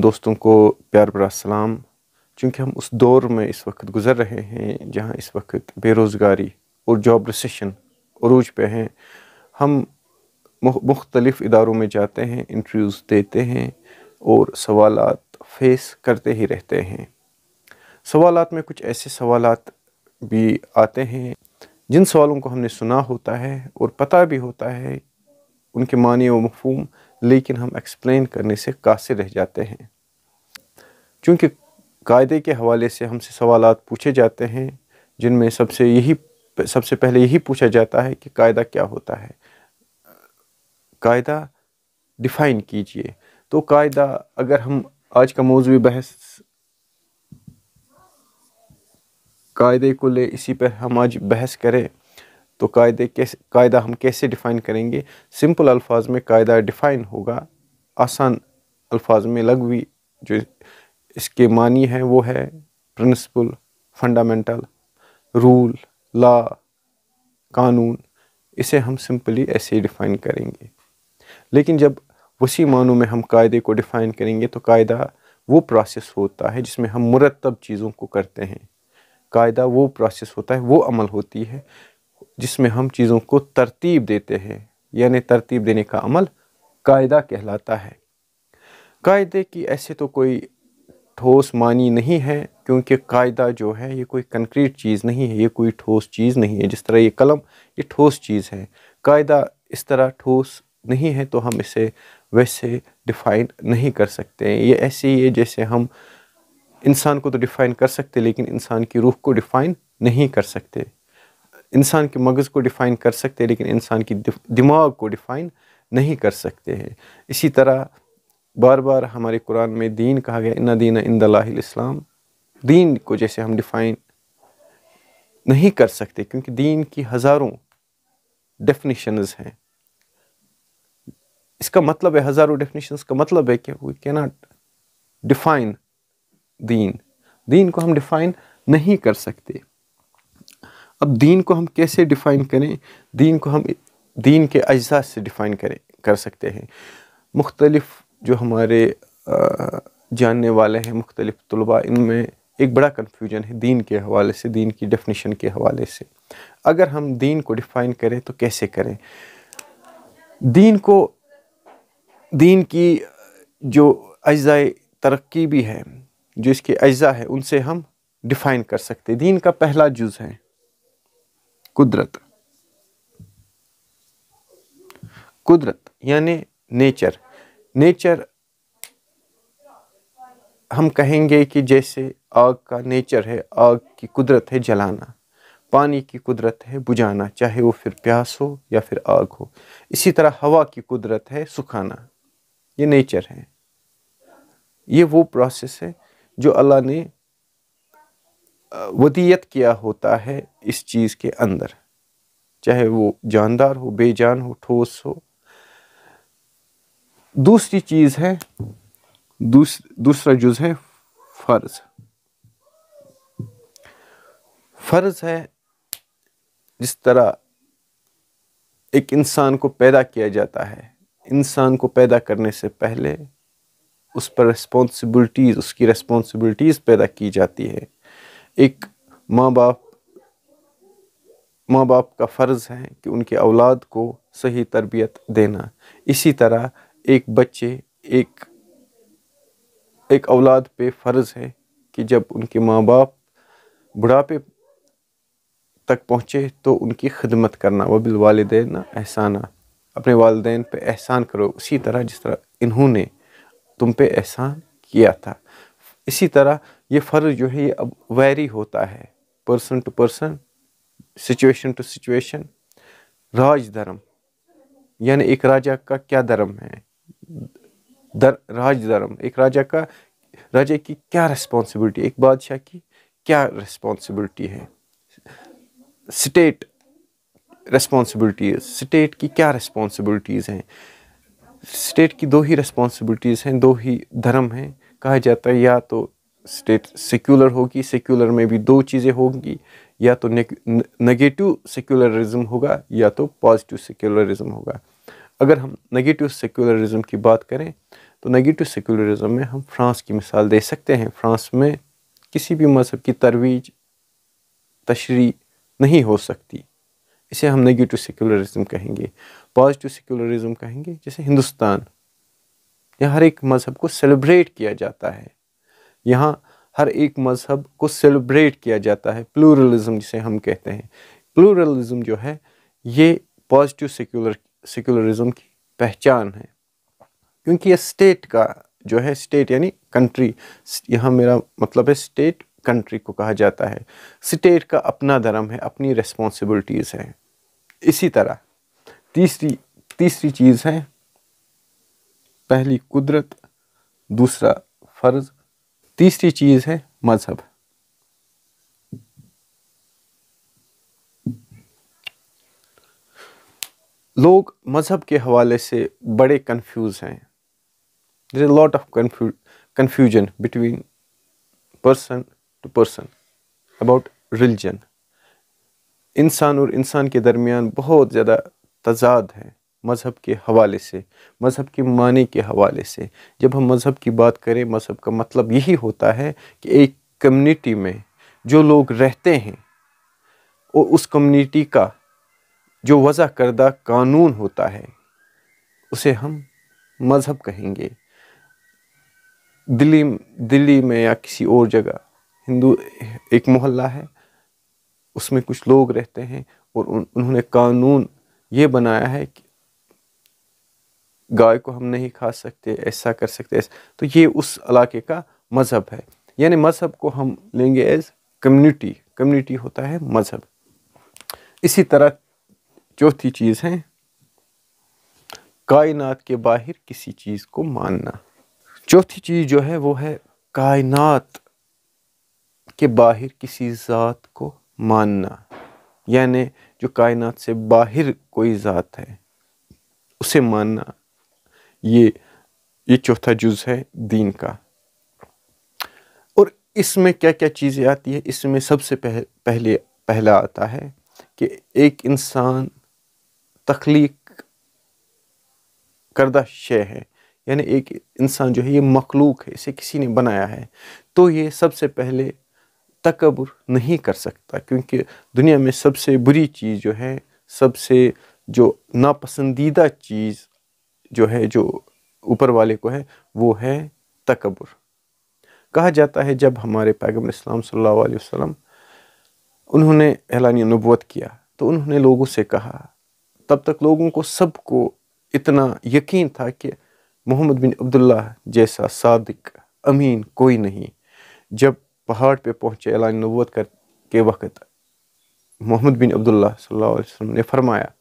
दोस्तों को प्यार बरा सलाम चूँकि हम उस दौर में इस वक्त गुज़र रहे हैं जहाँ इस वक्त बेरोज़गारी और जॉब रिसेशन अरूज पे हैं हम मुख्तलिफ़ इदारों में जाते हैं इंटरव्यूज़ देते हैं और सवाल फेस करते ही रहते हैं सवाल में कुछ ऐसे सवाल भी आते हैं जिन सवालों को हमने सुना होता है और पता भी होता है उनके मानी व मफहूम लेकिन हम एक्सप्लेन करने से कासिर रह जाते हैं क्योंकि कायदे के हवाले से हमसे सवाल पूछे जाते हैं जिनमें सबसे यही सबसे पहले यही पूछा जाता है कि कायदा क्या होता है कायदा डिफ़ाइन कीजिए तो कायदा अगर हम आज का मौजूदी बहस कायदे को ले इसी पर हम आज बहस करें तो कायदे कैसे कायदा हम कैसे डिफ़ाइन करेंगे सिंपल अल्फाज में कायदा डिफ़ाइन होगा आसान अल्फाज में लगवी जो इसके मानी है वो है प्रिंसिपल फंडामेंटल रूल ला कानून इसे हम सिंपली ऐसे ही डिफ़ाइन करेंगे लेकिन जब उसी मानों में हम कायदे को डिफ़ाइन करेंगे तो कायदा वो प्रोसेस होता है जिसमें हम मुरतब चीज़ों को करते हैं कायदा वो प्रोसेस होता है वो अमल होती है जिसमें हम चीज़ों को तरतीब देते हैं यानी तरतीब देने का अमल कायदा कहलाता है कायदे की ऐसे तो कोई ठोस मानी नहीं है क्योंकि कायदा जो है ये कोई कंक्रीट चीज़ नहीं है ये कोई ठोस चीज़ नहीं है जिस तरह ये कलम ये ठोस चीज़ है कायदा इस तरह ठोस नहीं है तो हम इसे वैसे डिफ़ाइन नहीं कर सकते हैं ये ऐसे ही है जैसे हम इंसान को तो डिफ़ाइन कर सकते लेकिन इंसान की रूह को डिफ़ाइन नहीं कर सकते इंसान के मगज़ को डिफ़ाइन कर सकते हैं लेकिन इंसान की दिमाग को डिफ़ाइन नहीं कर सकते हैं इसी तरह बार बार हमारे कुरान में दीन कहा गया इन्ना दीन इंदलाम दीन को जैसे हम डिफ़ाइन नहीं कर सकते क्योंकि दीन की हज़ारों डेफिनेशंस हैं इसका मतलब है हज़ारों डेफिनेशन का मतलब है कि वी कैनॉट डिफ़ाइन दीन दीन को हम डिफ़ाइन नहीं कर सकते अब दीन को हम कैसे डिफ़ाइन करें दीन को हम दीन के अज्जा से डिफ़ाइन करें कर सकते हैं मुख्तलफ़ जो हमारे जानने वाले हैं मुख्तलिफ़ तलबा इनमें एक बड़ा कन्फ्यूजन है दीन के हवाले से दीन की डेफिनेशन के हवाले से अगर हम दीन को डिफ़ाइन करें तो कैसे करें दीन को दीन की जो अज्जाए तरक्की भी है जो इसके अज्जा है उनसे हम डिफ़ाइन कर सकते दीन का पहला जुज़ है कुदरत कुदरत यानी नेचर नेचर हम कहेंगे कि जैसे आग का नेचर है आग की कुदरत है जलाना पानी की कुदरत है बुझाना चाहे वो फिर प्यास हो या फिर आग हो इसी तरह हवा की कुदरत है सुखाना ये नेचर है ये वो प्रोसेस है जो अल्लाह ने वदियत किया होता है इस चीज़ के अंदर चाहे वो जानदार हो बेजान हो ठोस हो दूसरी चीज़ है दूस, दूसरा जुज है फ़र्ज़ फ़र्ज़ है जिस तरह एक इंसान को पैदा किया जाता है इंसान को पैदा करने से पहले उस पर रिस्पॉन्सिबिलिटीज़ उसकी रिस्पॉन्सिबिलिटीज़ पैदा की जाती है एक माँ बाप माँ बाप का फ़र्ज़ है कि उनके औलाद को सही तरबियत देना इसी तरह एक बच्चे एक एक औलाद पे फ़र्ज़ है कि जब उनके माँ बाप बुढ़ापे तक पहुँचे तो उनकी खिदमत करना वबिल ना एहसाना अपने वालदे पे एहसान करो उसी तरह जिस तरह इन्होंने तुम पे एहसान किया था इसी तरह ये फ़र्ज जो है ये अब वैरी होता है person to person situation to situation राज धर्म यानी एक राजा का क्या धर्म है दर, राज धर्म एक राजा का राजा की क्या रिस्पॉन्सिबिलिटी एक बादशाह की क्या रिस्पॉन्सिबिलिटी है स्टेट रिस्पॉन्सिबिलिटीज़ स्टेट की क्या रिस्पॉन्सिबिलिटीज़ हैं स्टेट की दो ही रिस्पॉन्सिबिलिटीज़ हैं दो ही धर्म हैं कहा जाता है या तो स्टेट सेक्युलर होगी सेक्युलर में भी दो चीज़ें होंगी या तो नेगेटिव सेक्युलरिज्म होगा या तो पॉजिटिव सेक्युलरिज्म होगा अगर हम नेगेटिव सेक्युलरिज्म की बात करें तो नेगेटिव सेक्युलरिज्म में हम फ्रांस की मिसाल दे सकते हैं फ्रांस में किसी भी मज़हब की तरवीज तशरी नहीं हो सकती इसे हम नेगेटिव सेक्युलरिज्म कहेंगे पॉजिटिव सेक्युलरिज्म कहेंगे जैसे हिंदुस्तान यहाँ हर एक मज़हब को सेलिब्रेट किया जाता है यहाँ हर एक मज़हब को सेलिब्रेट किया जाता है प्लूरलिज्म जिसे हम कहते हैं प्लूरलिज्म जो है ये पॉजिटिव सेक्युलर सेक्युलरिज्म की पहचान है क्योंकि ये स्टेट का जो है स्टेट यानी कंट्री यहाँ मेरा मतलब है स्टेट कंट्री को कहा जाता है स्टेट का अपना धर्म है अपनी रिस्पॉन्सिबिलिटीज़ हैं इसी तरह तीसरी तीसरी चीज़ है पहली कुदरत दूसरा फ़र्ज़ तीसरी चीज़ है मज़हब लोग मज़हब के हवाले से बड़े कंफ्यूज हैं there lot of confusion between person to person about religion इंसान और इंसान के दरमियान बहुत ज़्यादा तजाद है मज़हब के हवाले से मज़हब के माने के हवाले से जब हम मज़हब की बात करें मज़हब का मतलब यही होता है कि एक कम्युनिटी में जो लोग रहते हैं और उस कम्युनिटी का जो वज़ा करदा कानून होता है उसे हम मज़हब कहेंगे दिल्ली दिल्ली में या किसी और जगह हिंदू एक मोहल्ला है उसमें कुछ लोग रहते हैं और उन, उन्होंने कानून ये बनाया है कि गाय को हम नहीं खा सकते ऐसा कर सकते ऐसा तो ये उस इलाके का मज़हब है यानी मज़हब को हम लेंगे एज कम्युनिटी कम्युनिटी होता है मज़हब इसी तरह चौथी चीज़ है कायनात के बाहर किसी चीज़ को मानना चौथी चीज़ जो है वो है कायनात के बाहर किसी ज़ात को मानना यानी जो कायनात से बाहर कोई ज़ात है उसे मानना ये ये चौथा जुज़ है दीन का और इसमें क्या क्या चीज़ें आती है इसमें सबसे पह, पहले पहला आता है कि एक इंसान तख्लीक करदा शे है यानी एक इंसान जो है ये मखलूक है इसे किसी ने बनाया है तो ये सबसे पहले तकबर नहीं कर सकता क्योंकि दुनिया में सबसे बुरी चीज़ जो है सबसे जो नापसंदीदा चीज़ जो है जो ऊपर वाले को है वो है तकबर कहा जाता है जब हमारे पैगम इस्लाम सल्लल्लाहु अलैहि वसल्लम उन्होंने एलानी नबूत किया तो उन्होंने लोगों से कहा तब तक लोगों को सबको इतना यकीन था कि मोहम्मद बिन अब्दुल्ला जैसा सादिक अमीन कोई नहीं जब पहाड़ पे पहुँचे एलान नबूत कर के वक्त मोहम्मद बिन अब्दुल्ला सल्लल्लाहु अलैहि वसल्लम ने फरमाया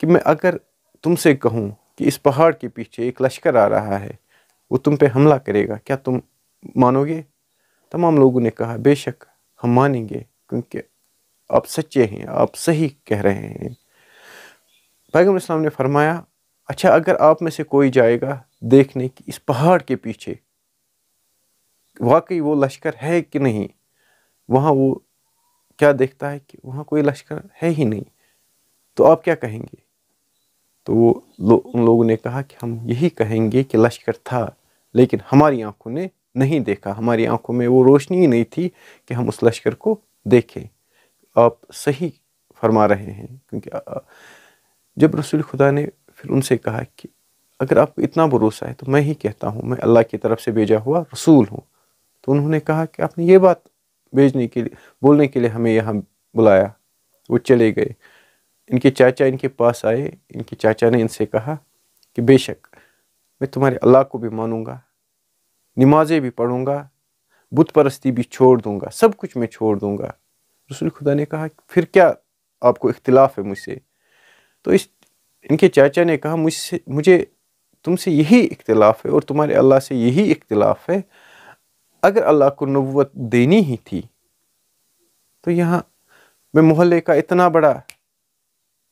कि मैं अगर तुमसे कहूँ कि इस पहाड़ के पीछे एक लश्कर आ रहा है वो तुम पे हमला करेगा क्या तुम मानोगे तमाम लोगों ने कहा बेशक हम मानेंगे क्योंकि आप सच्चे हैं आप सही कह रहे हैं पैगम इस्लाम ने फरमाया अच्छा अगर आप में से कोई जाएगा देखने कि इस पहाड़ के पीछे वाकई वो लश्कर है कि नहीं वहाँ वो क्या देखता है कि वहाँ कोई लश्कर है ही नहीं तो आप क्या कहेंगे तो लो, उन लोगों ने कहा कि हम यही कहेंगे कि लश्कर था लेकिन हमारी आंखों ने नहीं देखा हमारी आंखों में वो रोशनी ही नहीं थी कि हम उस लश्कर को देखें आप सही फरमा रहे हैं क्योंकि जब रसूल खुदा ने फिर उनसे कहा कि अगर आपको इतना भरोसा है तो मैं ही कहता हूँ मैं अल्लाह की तरफ से भेजा हुआ रसूल हूँ तो उन्होंने कहा कि आपने ये बात भेजने के लिए बोलने के लिए हमें यहाँ बुलाया वो चले गए इनके चाचा इनके पास आए इनके चाचा ने इनसे कहा कि बेशक मैं तुम्हारे अल्लाह को भी मानूंगा नमाजें भी पढ़ूंगा बुत परस्ती भी छोड़ दूंगा सब कुछ मैं छोड़ दूंगा रसूल खुदा ने कहा फिर क्या आपको इख्तिलाफ़ है मुझसे तो इस इनके चाचा ने कहा मुझसे मुझे तुमसे यही इख्तिलाफ़ है और तुम्हारे अल्लाह से यही इख्तिलाफ़ है अगर अल्लाह को नबूत देनी ही थी तो यहाँ मैं मोहल्ले का इतना बड़ा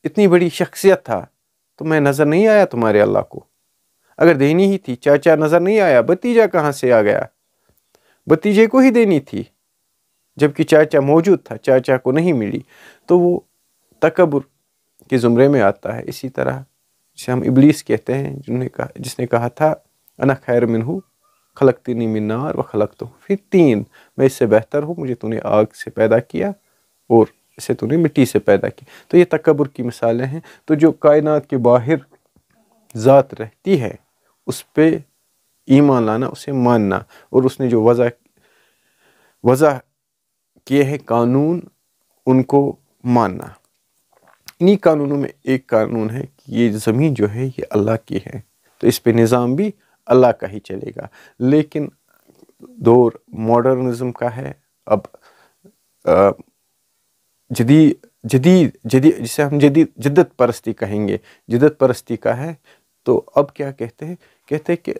इतनी बड़ी शख्सियत था तो मैं नज़र नहीं आया तुम्हारे अल्लाह को अगर देनी ही थी चाचा नज़र नहीं आया भतीजा कहाँ से आ गया भतीजे को ही देनी थी जबकि चाचा मौजूद था चाचा को नहीं मिली तो वो तकबर के ज़ुमरे में आता है इसी तरह जिसे हम इबलीस कहते हैं जिन्होंने कहा जिसने कहा था अना खैर मिन हूँ खलकती तीन मिनार व खलक तो फिर तीन मैं इससे बेहतर हूँ मुझे तूने आग से पैदा किया और से तो नहीं मिट्टी से पैदा की तो ये तकबर की मिसालें हैं तो जो कायनात के बाहर ज़ात रहती है उस पर ईमान लाना उसे मानना और उसने जो वज़ा वज़ा किए हैं कानून उनको मानना इन्हीं कानूनों में एक कानून है कि ये ज़मीन जो है ये अल्लाह की है तो इस पर निज़ाम भी अल्लाह का ही चलेगा लेकिन दौर मॉडर्निज़म का है अब जदी जदी जदी जिसे हम जदी जिद्दत परस्ती कहेंगे जिद्दत परस्ती का है तो अब क्या कहते हैं कहते हैं कि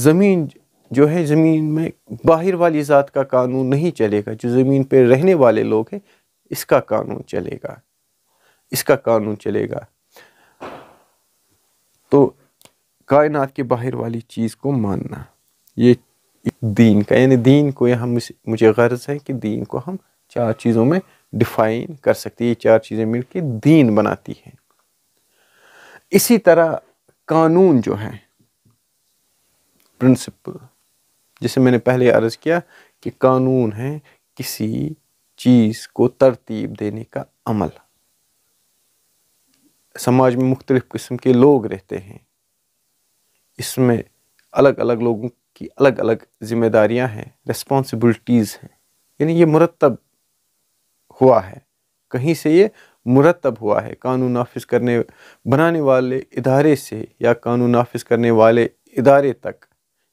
ज़मीन जो है ज़मीन में बाहर वाली ज़ात का कानून नहीं चलेगा जो ज़मीन पर रहने वाले लोग हैं इसका कानून चलेगा इसका कानून चलेगा तो कायनात के बाहर वाली चीज़ को मानना ये दीन का यानी दीन को यहाँ मुझे गर्ज है कि दीन को हम चार चीज़ों में डिफाइन कर सकती है ये चार चीज़ें मिलकर दीन बनाती हैं इसी तरह कानून जो है प्रिंसिपल जिसे मैंने पहले अर्ज़ किया कि कानून है किसी चीज़ को तरतीब देने का अमल समाज में मुख्तलिफ़ किस्म के लोग रहते हैं इसमें अलग अलग लोगों की अलग अलग जिम्मेदारियां हैं रिस्पॉन्सिबिलिटीज़ हैं यानी ये मुरतब हुआ है कहीं से ये मुरतब हुआ है कानून नाफिज करने बनाने वाले इदारे से या कानून नाफिज करने वाले इदारे तक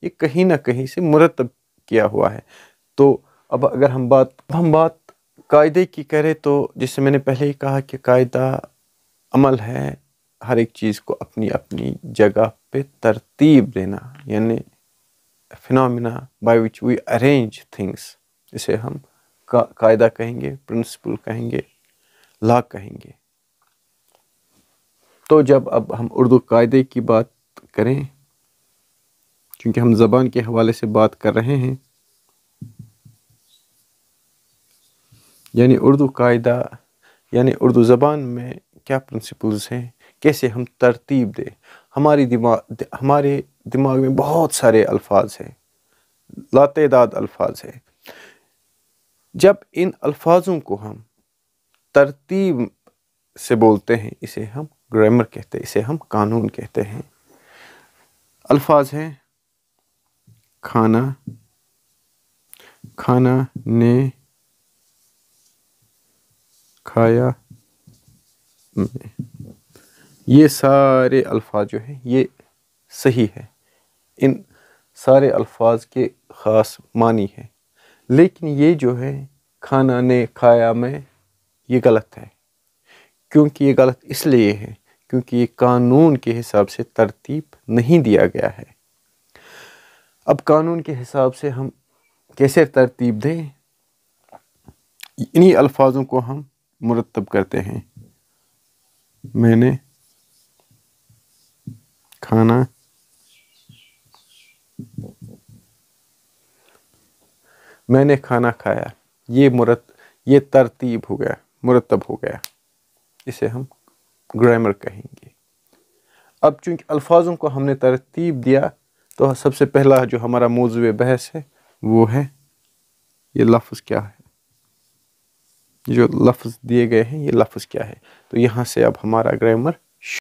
ये कहीं ना कहीं से मुरतब किया हुआ है तो अब अगर हम बात हम बात कायदे की करें तो जैसे मैंने पहले ही कहा कि कायदा अमल है हर एक चीज़ को अपनी अपनी जगह पे तरतीब देना यानी phenomena by which we arrange things इसे हम का, कायदा कहेंगे प्रिंसिपल कहेंगे ला कहेंगे तो जब अब हम उर्दू कायदे की बात करें क्योंकि हम ज़बान के हवाले से बात कर रहे हैं यानी उर्दू कायदा यानी उर्दू ज़बान में क्या प्रिंसिपल्स हैं कैसे हम तरतीब दें हमारी दिमाग हमारे दिमाग में बहुत सारे अल्फाज हैं लातदाद अल्फाज हैं जब इन अल्फाजों को हम तरतीब से बोलते हैं इसे हम ग्रामर कहते हैं इसे हम कानून कहते हैं अल्फाज हैं खाना खाना ने खाया ये सारे अल्फाज जो हैं ये सही है इन सारे अल्फाज के ख़ास मानी है लेकिन ये जो है खाना ने खाया मैं ये गलत है क्योंकि ये गलत इसलिए है क्योंकि ये कानून के हिसाब से तरतीब नहीं दिया गया है अब कानून के हिसाब से हम कैसे तरतीब दें इन्हीं अल्फाजों को हम मुरतब करते हैं मैंने खाना मैंने खाना खाया ये मुरत ये तरतीब हो गया मुरतब हो गया इसे हम ग्रामर कहेंगे अब चूंकि अल्फाजों को हमने तरतीब दिया तो सबसे पहला जो हमारा मौजू बहस है वो है ये लफ्ज़ क्या है जो लफ्ज़ दिए गए हैं ये लफ्ज़ क्या है तो यहाँ से अब हमारा ग्रामर